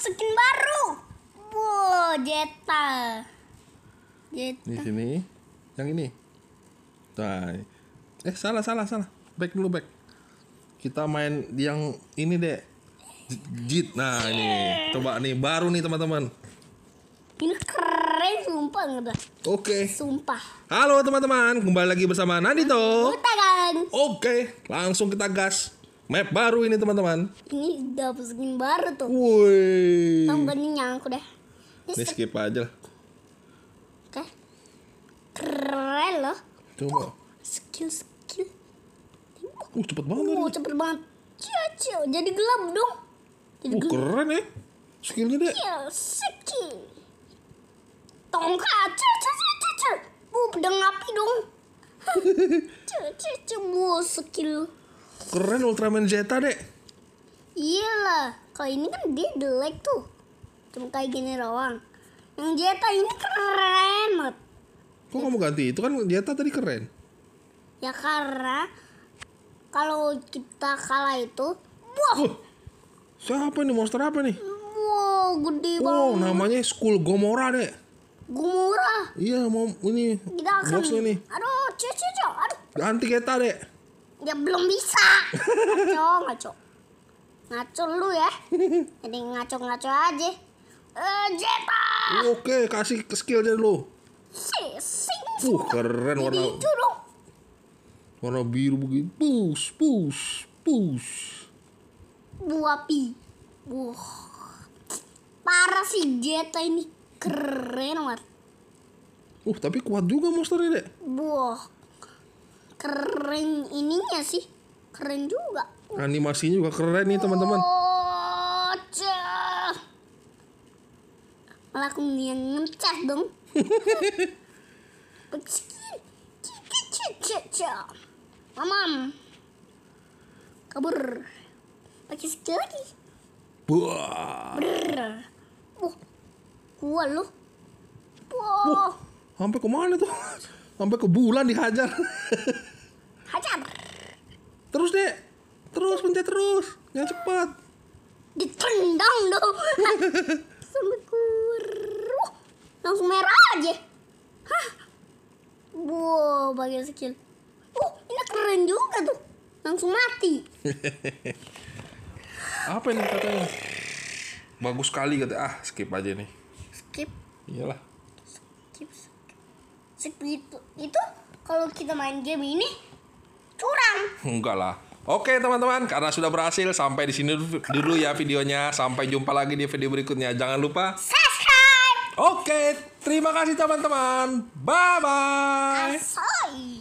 skin baru. Wow, Jeta. Jeta. Di sini. Yang ini. tai, Eh, salah salah salah. Back dulu back. Kita main yang ini deh. Jit. Nah, ini. Coba nih baru nih teman-teman. Ini keren sumpah enggak. Oke. Okay. Sumpah. Halo teman-teman, kembali lagi bersama Nandito. Kan. Oke, okay, langsung kita gas. Map baru ini teman-teman. Ini udah skin baru tuh. Woi. Kamu gak deh. Ini, skip aja lah. Oke. Keren loh. Coba. Oh, skill skill. Uh cepet banget. Uh cepet banget. Cio cio jadi gelap dong. Jadi uh, gelap. keren ya. Skillnya deh. Skill skill. Tongkat. Cio cio cio cio. Uh pedang api dong. Cio cio cio. Skill. Keren Ultraman Zeta, Dek. lah, kalau ini kan dia jelek tuh. Cuma kayak gini doang. Yang Zeta ini keren banget. Kok kamu ganti? Itu kan Zeta tadi keren. Ya karena kalau kita kalah itu, wah. Wow. siapa nih monster apa nih? Wow, gede banget. Wow, namanya School Gomora, Dek. Gomora? Iya, mau ini. Kita akan. nih. Aduh, cuci, cuci. Aduh. Ganti Zeta Dek ya belum bisa ngaco ngaco ngaco lu ya jadi ngaco ngaco aja uh, eh, Jepa oke kasih ke skillnya lu sing uh keren warna dong. warna biru begini pus pus pus buah pi wah parah si Jeta ini keren banget uh tapi kuat juga monster ini buah keren ininya sih keren juga animasinya juga keren nih teman-teman malah aku yang ngecas dong mamam kabur pakai sekali buah gua lu buah sampai ke mana tuh sampai ke bulan dihajar aja terus yang cepat ditendang dong sampai langsung merah aja hah wow bagian skill oh ini keren juga tuh langsung mati apa ini katanya bagus sekali kata ah skip aja nih skip iyalah skip skip skip itu itu kalau kita main game ini curang enggak lah Oke teman-teman, karena sudah berhasil sampai di sini dulu ya videonya. Sampai jumpa lagi di video berikutnya. Jangan lupa subscribe. Oke, terima kasih teman-teman. Bye bye.